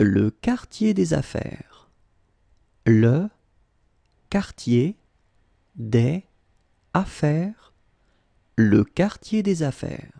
le quartier des affaires. Le quartier des affaires. Le quartier des affaires.